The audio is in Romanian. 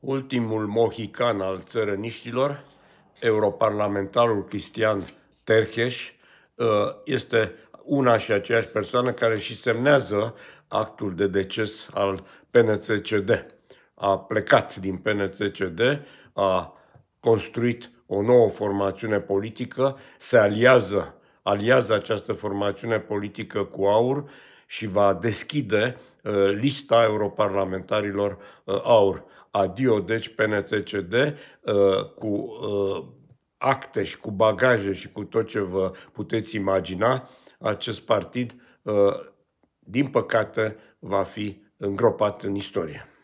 Ultimul mohican al țărăniștilor, europarlamentarul Cristian Terheș, uh, este una și aceeași persoană care și semnează actul de deces al PNCCD. A plecat din PNCCD, a construit o nouă formațiune politică, se aliază, aliază această formațiune politică cu aur și va deschide Uh, lista europarlamentarilor uh, aur. Adio, deci, PNCCD uh, cu acte și cu bagaje și cu tot ce vă puteți imagina, acest partid, din păcate, va fi îngropat în istorie.